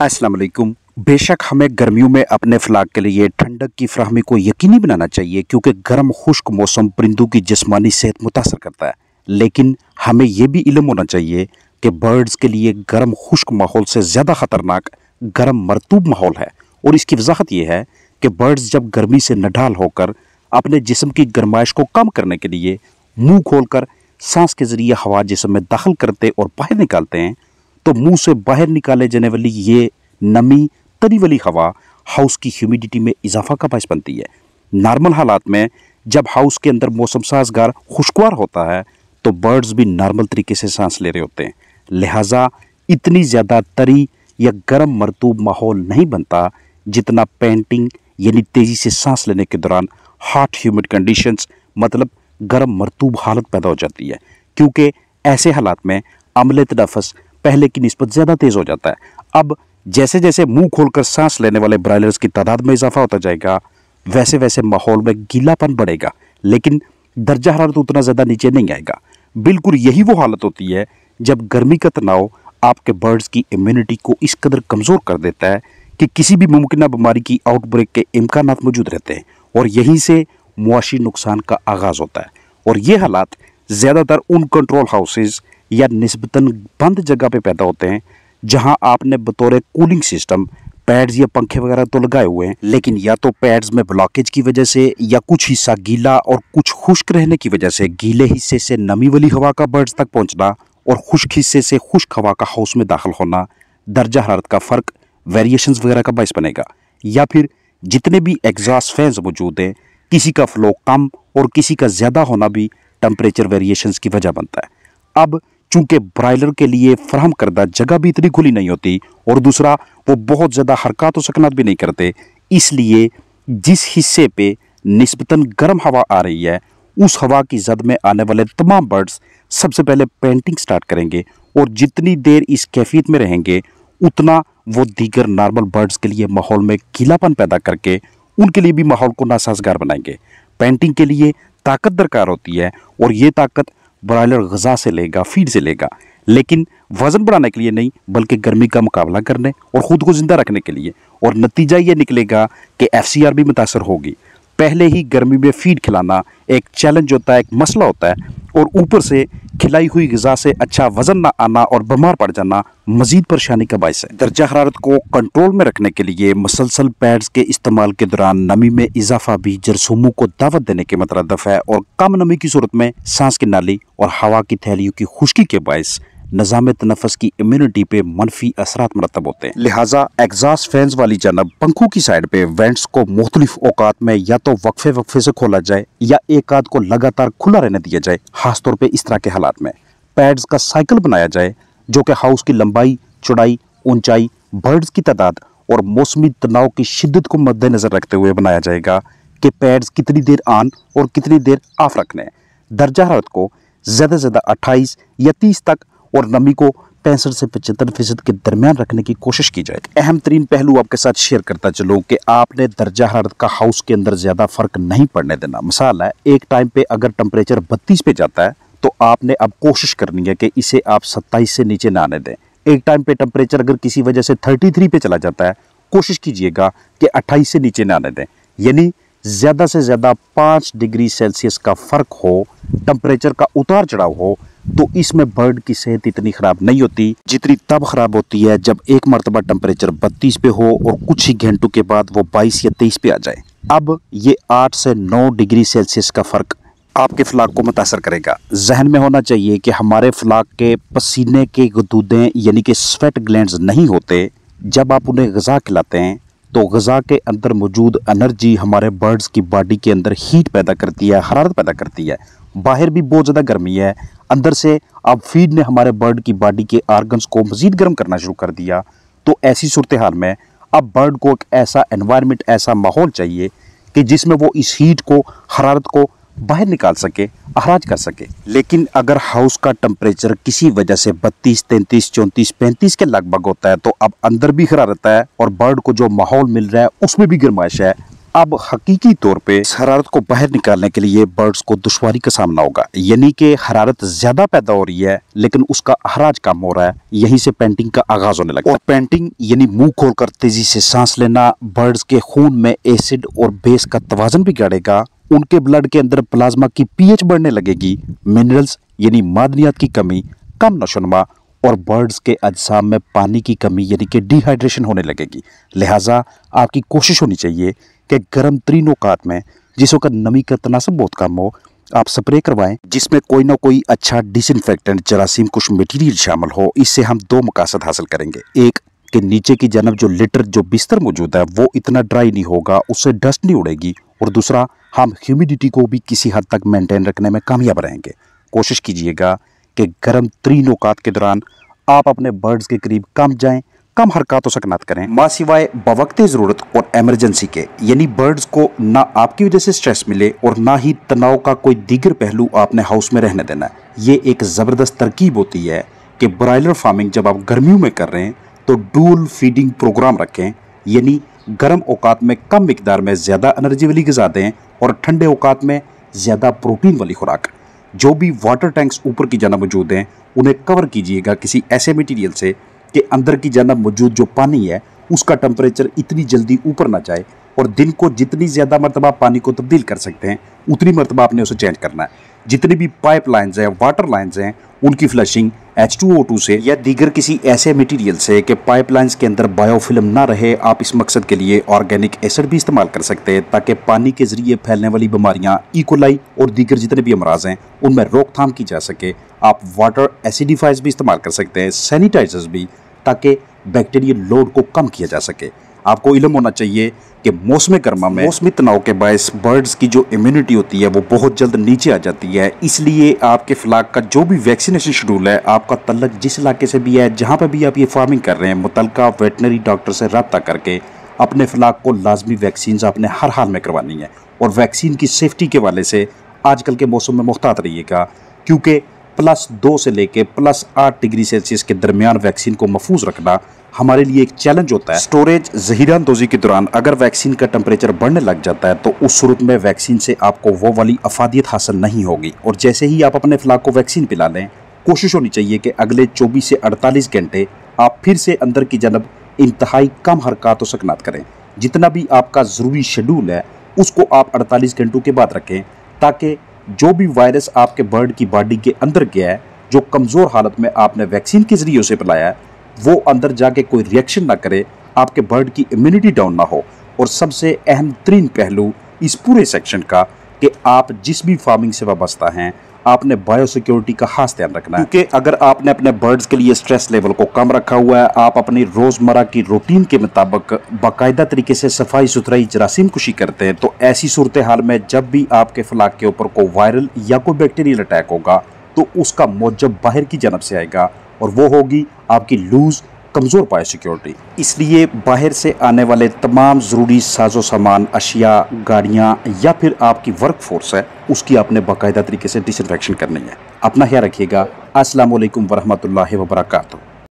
असलकुम बेशक हमें गर्मियों में अपने फ्लाक के लिए ठंडक की फ्राहमी को यकीनी बनाना चाहिए क्योंकि गर्म खुश्क मौसम परिंदों की जिसमानी सेहत मुतासर करता है लेकिन हमें यह भी इलम होना चाहिए कि बर्ड्स के लिए गर्म खुश्क माहौल से ज़्यादा ख़तरनाक गर्म मरतूब माहौल है और इसकी वजाहत यह है कि बर्ड्स जब गर्मी से नढाल होकर अपने जिसम की गर्माइश को कम करने के लिए खोल कर सांस के ज़रिए हवा जिसम में दाखिल करते और बाहर निकालते हैं तो मुंह से बाहर निकाले जाने वाली ये नमी तरी वाली हवा हाउस की ह्यूमिडिटी में इजाफा का बायस बनती है नॉर्मल हालात में जब हाउस के अंदर मौसम साजगार खुशगवार होता है तो बर्ड्स भी नॉर्मल तरीके से सांस ले रहे होते हैं लिहाजा इतनी ज़्यादा तरी या गर्म मरतूब माहौल नहीं बनता जितना पेंटिंग यानी तेज़ी से सांस लेने के दौरान हार्ट ह्यूमिड कंडीशंस मतलब गर्म मरतूब हालत पैदा हो जाती है क्योंकि ऐसे हालात में अमल नफस पहले की नस्बत ज़्यादा तेज़ हो जाता है अब जैसे जैसे मुंह खोलकर सांस लेने वाले ब्रायलर्स की तादाद में इजाफा होता जाएगा वैसे वैसे माहौल में गीलापन बढ़ेगा लेकिन दर्जा हरारत उतना ज़्यादा नीचे नहीं आएगा बिल्कुल यही वो हालत होती है जब गर्मी का तनाव आपके बर्ड्स की इम्यूनिटी को इस कदर कमज़ोर कर देता है कि किसी भी मुमकिन बीमारी की आउटब्रेक के इम्कान मौजूद रहते हैं और यहीं से मुआशी नुकसान का आगाज़ होता है और ये हालात ज़्यादातर उन कंट्रोल हाउसेज़ या नस्बता बंद जगह पे पैदा होते हैं जहाँ आपने बतौर कूलिंग सिस्टम पैड्स या पंखे वगैरह तो लगाए हुए हैं लेकिन या तो पैड्स में ब्लॉकेज की वजह से या कुछ हिस्सा गीला और कुछ खुश्क रहने की वजह से गीले हिस्से से नमी वाली हवा का बर्ड्स तक पहुँचना और खुश्क हिस्से से खुश्क हवा का हाउस में दाखिल होना दर्जा हरारत का फ़र्क वेरिएशन वगैरह का बायस बनेगा या फिर जितने भी एग्जॉस्ट फैंस मौजूद हैं किसी का फ्लो कम और किसी का ज़्यादा होना भी टम्परेचर वेरिएशंस की वजह बनता है अब चूंकि ब्रायलर के लिए फ्राहम करदा जगह भी इतनी खुली नहीं होती और दूसरा वो बहुत ज़्यादा हरकत तो सकनात भी नहीं करते इसलिए जिस हिस्से पे नस्बता गर्म हवा आ रही है उस हवा की जद में आने वाले तमाम बर्ड्स सबसे पहले पेंटिंग स्टार्ट करेंगे और जितनी देर इस कैफियत में रहेंगे उतना वो दीगर नॉर्मल बर्ड्स के लिए माहौल में गीलापन पैदा करके उनके लिए भी माहौल को नासाजगार बनाएंगे पेंटिंग के लिए ताकत दरकार होती है और ये ताकत ब्रायलर गज़ा से लेगा फीड से लेगा लेकिन वज़न बढ़ाने के लिए नहीं बल्कि गर्मी का मुकाबला करने और ख़ुद को ज़िंदा रखने के लिए और नतीजा ये निकलेगा कि एफ भी मुतासर होगी पहले ही गर्मी में फीड खिलाना एक चैलेंज होता है एक मसला होता है और ऊपर से खिलाई हुई गज़ा से अच्छा वज़न न आना और बीमार पड़ जाना मजीद परेशानी का बायस है दर्जा हरारत को कंट्रोल में रखने के लिए मुसलसल पैड्स के इस्तेमाल के दौरान नमी में इजाफा भी जरसूमों को दावत देने के मतरदफ मतलब है और कम नमी की सूरत में सांस की नाली और हवा की थैलियों की खुश्की के बायस निज़ाम तनफस की इम्यूनिटी पे मनफी असरा मरतब होते हैं लिहाजा एग्जास फैंस वाली जानब पंखों की साइड पे वेंट्स को मुख्तलिफ औकात में या तो वक्फे वक्फे से खोला जाए या एक आध को लगातार खुला रहने दिया जाए खासतौर पर इस तरह के हालात में पैड्स का साइकिल बनाया जाए जो कि हाउस की लंबाई चौड़ाई ऊंचाई बर्ड्स की तादाद और मौसमी तनाव की शिद्दत को मद्देनज़र रखते हुए बनाया जाएगा कि पैड्स कितनी देर आन और कितनी देर आफ रखने दर्जा हरत को ज़्यादा से ज़्यादा अट्ठाईस या तीस तक और नमी को पैंसठ से पचहत्तर फीसद के दरमियान रखने की कोशिश की जाए अहम तरीन पहलू आपके साथ शेयर करता चलूँ कि आपने दर्जा हरारत का हाउस के अंदर ज़्यादा फ़र्क नहीं पड़ने देना मिसाल है एक टाइम पे अगर टम्परेचर बत्तीस पे जाता है तो आपने अब कोशिश करनी है कि इसे आप सत्ताईस से नीचे ना आने दें एक टाइम पे टम्परेचर अगर किसी वजह से थर्टी थ्री पे चला जाता है कोशिश कीजिएगा कि अट्ठाईस से नीचे ना आने दें यानी ज़्यादा से ज़्यादा पाँच डिग्री सेल्सियस का फ़र्क हो टम्परेचर का उतार चढ़ाव हो तो इसमें बर्ड की सेहत इतनी ख़राब नहीं होती जितनी तब ख़राब होती है जब एक मरतबा टेम्परेचर बत्तीस पे हो और कुछ ही घंटों के बाद वो बाईस या तेईस पे आ जाए अब ये आठ से नौ डिग्री सेल्सियस का फ़र्क आपके फ्लाक को मुतासर करेगा जहन में होना चाहिए कि हमारे फ्लाक के पसीने के गदूदे यानी कि स्वेट ग्लैंड नहीं होते जब आप उन्हें गज़ा खिलाते हैं तो गज़ा के अंदर मौजूद एनर्जी हमारे बर्ड्स की बॉडी के अंदर हीट पैदा करती है हरारत पैदा करती है बाहर भी बहुत ज़्यादा गर्मी है अंदर से अब फीड ने हमारे बर्ड की बॉडी के आर्गन्स को मज़ीद गर्म करना शुरू कर दिया तो ऐसी सूरत हाल में अब बर्ड को एक ऐसा एनवायरनमेंट ऐसा माहौल चाहिए कि जिसमें वो इस हीट को हरारत को बाहर निकाल सके अहराज कर सके लेकिन अगर हाउस का टेम्परेचर किसी वजह से 32, 33, 34, 35 के लगभग होता है तो अब अंदर भी खड़ा रहता है और बर्ड को जो माहौल मिल रहा है उसमें भी गर्माइश है अब हकीकी तौर पे हरारत को बाहर निकालने के लिए बर्ड्स को दुश्वारी का सामना होगा यानी कि हरारत ज्यादा पैदा हो रही है लेकिन उसका अहराज कम हो रहा है यहीं से पेंटिंग का आगाज होने लगा और पेंटिंग यानी मुंह खोलकर तेजी से सांस लेना बर्ड्स के खून में एसिड और बेस का भी बिगाड़ेगा उनके ब्लड के अंदर प्लाज्मा की पीएच बढ़ने लगेगी मिनरल्स यानी मादनियात की कमी कम नशोनमा और बर्ड्स के अजसाम में पानी की कमी यानी कि डिहाइड्रेशन होने लगेगी लिहाजा आपकी कोशिश होनी चाहिए कि गर्म तरीन औकात में जिस वक्त नमी का तनासब बहुत कम हो आप स्प्रे करवाएं जिसमें कोई ना कोई अच्छा डिसइनफेक्टेंट जरासीम कुछ मटीरियल शामिल हो इससे हम दो मकासद हासिल करेंगे एक कि नीचे की जनब जो लिटर जो बिस्तर मौजूद है वो इतना ड्राई नहीं होगा उससे डस्ट नहीं उड़ेगी और दूसरा हम ह्यूमिडिटी को भी किसी हद तक मेंटेन रखने में कामयाब रहेंगे कोशिश कीजिएगा कि गर्म तरीन अवकात के दौरान आप अपने बर्ड्स के करीब कम जाएं कम हरकतों से कनात करें माँ सिवाय बवकते ज़रूरत और एमरजेंसी के यानी बर्ड्स को ना आपकी वजह से स्ट्रेस मिले और ना ही तनाव का कोई दीगर पहलू आपने हाउस में रहने देना ये एक ज़बरदस्त तरकीब होती है कि ब्रॉयलर फार्मिंग जब आप गर्मियों में कर रहे हैं तो डूल फीडिंग प्रोग्राम रखें यानी गर्म औकात में कम मकदार में ज़्यादा एनर्जी वाली गज़ा दें और ठंडे औकात में ज़्यादा प्रोटीन वाली खुराक जो भी वाटर टैंक्स ऊपर की जाना मौजूद हैं उन्हें कवर कीजिएगा किसी ऐसे मटीरियल से कि अंदर की जाना मौजूद जो पानी है उसका टम्परेचर इतनी जल्दी ऊपर ना जाए और दिन को जितनी ज़्यादा मरतबा पानी को तब्दील कर सकते हैं उतनी मरतबा आपने उसे चेंज करना है जितनी भी पाइप लाइन्स हैं वाटर लाइन्स हैं उनकी फ्लशिंग एच से या दीगर किसी ऐसे मटेरियल से कि पाइपलाइंस के अंदर बायोफिल्म ना रहे आप इस मकसद के लिए ऑर्गेनिक एसिड भी इस्तेमाल कर सकते हैं ताकि पानी के जरिए फैलने वाली बीमारियां इकोलाई e और दीगर जितने भी अमराज हैं उनमें रोकथाम की जा सके आप वाटर एसिडिफाइज भी इस्तेमाल कर सकते हैं सैनिटाइजर्स भी ताकि बैक्टीरियल लोड को कम किया जा सके आपको इलम होना चाहिए कि मौसम गर्मा में मौसमी तनाव के बायस बर्ड्स की जो इम्यूनिटी होती है वो बहुत जल्द नीचे आ जाती है इसलिए आपके फ्लाक का जो भी वैक्सीनेशन शेड्यूल है आपका तलक जिस इलाके से भी है जहाँ पर भी आप ये फार्मिंग कर रहे हैं मुतलका वेटनरी डॉक्टर से रबता करके अपने फ्लाक को लाजमी वैक्सीन आपने हर हाल में करवानी है और वैक्सीन की सेफ्टी के वाले से आजकल के मौसम में मुख्तात रहिएगा क्योंकि प्लस दो से लेकर प्लस आठ डिग्री सेल्सियस के दरमियान वैक्सीन को महफूज रखना हमारे लिए एक चैलेंज होता है स्टोरेज जहीरा दोजी के दौरान अगर वैक्सीन का टेम्परेचर बढ़ने लग जाता है तो उस सूरत में वैक्सीन से आपको वो वाली अफादियत हासिल नहीं होगी और जैसे ही आप अपने फ्लाक को वैक्सीन पिला लें कोशिश होनी चाहिए कि अगले 24 से 48 घंटे आप फिर से अंदर की जनब इंतहाई कम हरकत व सकनात करें जितना भी आपका ज़रूरी शेड्यूल है उसको आप अड़तालीस घंटों के बाद रखें ताकि जो भी वायरस आपके बर्ड की बॉडी के अंदर गया है जो कमज़ोर हालत में आपने वैक्सीन के ज़रिए उसे पिलाया है वो अंदर जाके कोई रिएक्शन ना करे आपके बर्ड की इम्यूनिटी डाउन ना हो और सबसे अहम तरीन पहलू इस पूरे सेक्शन का कि आप जिस भी फार्मिंग से वाबस्ता हैं आपने बायो सिक्योरिटी का खास ध्यान रखना है क्योंकि अगर आपने अपने बर्ड्स के लिए स्ट्रेस लेवल को कम रखा हुआ है आप अपनी रोजमर्रा की रूटीन के मुताबिक बाकायदा तरीके से सफाई सुथराई जरासीम खुशी करते हैं तो ऐसी सूरत हाल में जब भी आपके फलाक के ऊपर कोई वायरल या कोई बैक्टीरियल अटैक होगा तो उसका मौजब बाहर की जनब से आएगा और वो होगी आपकी लूज़ कमज़ोर पाए सिक्योरिटी इसलिए बाहर से आने वाले तमाम ज़रूरी साजो सामान अशिया गाड़ियाँ या फिर आपकी वर्क फोर्स है उसकी आपने बाकायदा तरीके से डिसइनफेक्शन करनी है अपना ख्याल रखिएगा असलम वरहमल वर्का